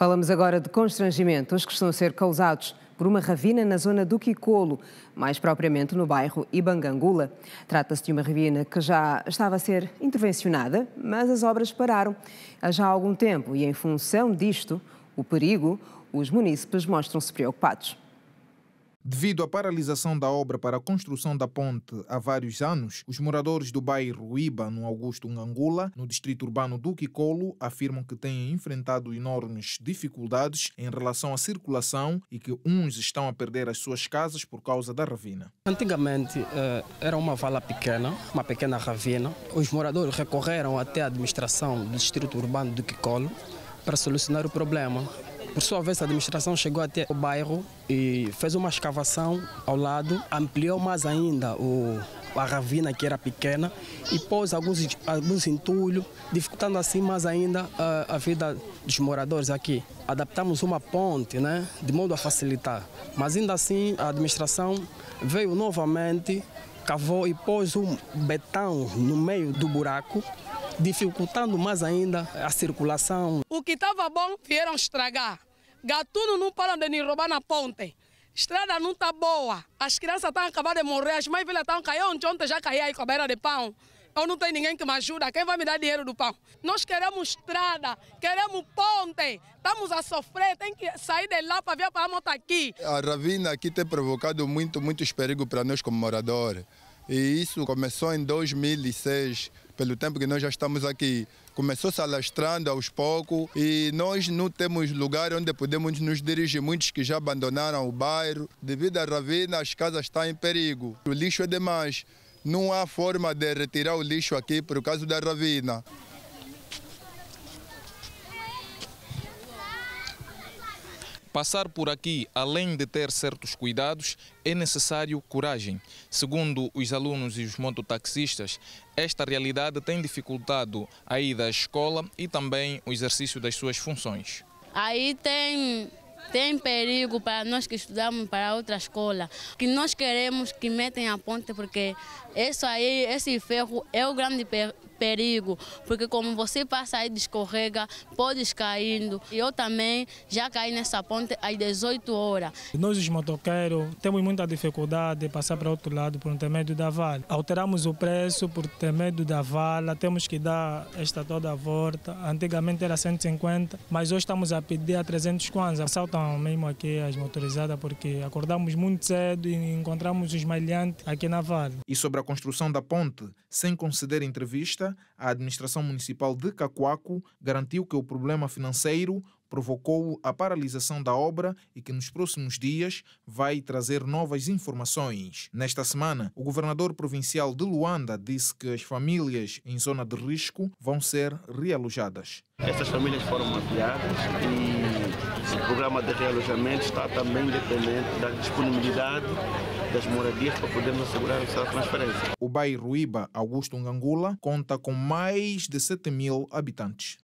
Falamos agora de constrangimentos que estão a ser causados por uma ravina na zona do Quicolo, mais propriamente no bairro Ibangangula. Trata-se de uma ravina que já estava a ser intervencionada, mas as obras pararam há já algum tempo e, em função disto, o perigo, os munícipes mostram-se preocupados. Devido à paralisação da obra para a construção da ponte há vários anos, os moradores do bairro Iba, no Augusto Ngangula, no distrito urbano do Quicolo, afirmam que têm enfrentado enormes dificuldades em relação à circulação e que uns estão a perder as suas casas por causa da ravina. Antigamente eh, era uma vala pequena, uma pequena ravina. Os moradores recorreram até a administração do distrito urbano do Quicolo para solucionar o problema por sua vez, a administração chegou até o bairro e fez uma escavação ao lado, ampliou mais ainda o, a ravina que era pequena e pôs alguns, alguns entulhos, dificultando assim mais ainda a, a, vida dos moradores aqui. Adaptamos uma ponte, né, de modo a facilitar. Mas ainda assim, a administração veio novamente, cavou e pôs um betão no meio do buraco, dificultando mais ainda a circulação. O que estava bom, vieram estragar. Gatuno não para de nem roubar na ponte. Estrada não está boa. As crianças estão acabando de morrer, as mães velhas estão caindo. Ontem, ontem já caí aí com a beira de pão. Eu não tenho ninguém que me ajuda. Quem vai me dar dinheiro do pão? Nós queremos estrada, queremos ponte. Estamos a sofrer, tem que sair de lá para ver para a moto aqui. A ravina aqui tem provocado muito, muitos perigos para nós como moradores. E isso começou em 2006, pelo tempo que nós já estamos aqui. Começou se alastrando aos poucos e nós não temos lugar onde podemos nos dirigir. Muitos que já abandonaram o bairro. Devido à ravina, as casas estão em perigo. O lixo é demais. Não há forma de retirar o lixo aqui por causa da ravina. Passar por aqui, além de ter certos cuidados, é necessário coragem. Segundo os alunos e os mototaxistas, esta realidade tem dificultado a ida à escola e também o exercício das suas funções. Aí tem tem perigo para nós que estudamos para outra escola. Que nós queremos que metem a ponte porque isso aí, esse ferro é o grande perigo, porque como você passa aí, descorrega, podes caindo. E eu também já caí nessa ponte às 18 horas. Nós, os motoqueiros, temos muita dificuldade de passar para outro lado por ter medo da vala. Alteramos o preço por ter medo da vala, temos que dar esta toda a volta. Antigamente era 150, mas hoje estamos a pedir a 300 kwanza. Assaltam mesmo aqui as motorizadas porque acordamos muito cedo e encontramos os malhantes aqui na vala. E sobre a construção da ponte, sem conceder entrevista, a administração municipal de Cacoaco garantiu que o problema financeiro provocou a paralisação da obra e que nos próximos dias vai trazer novas informações. Nesta semana, o governador provincial de Luanda disse que as famílias em zona de risco vão ser realojadas. Essas famílias foram mapeadas e o programa de realojamento está também dependente da disponibilidade das moradias para podermos assegurar essa transferência. O bairro Iba Augusto Ngangula conta com mais de 7 mil habitantes.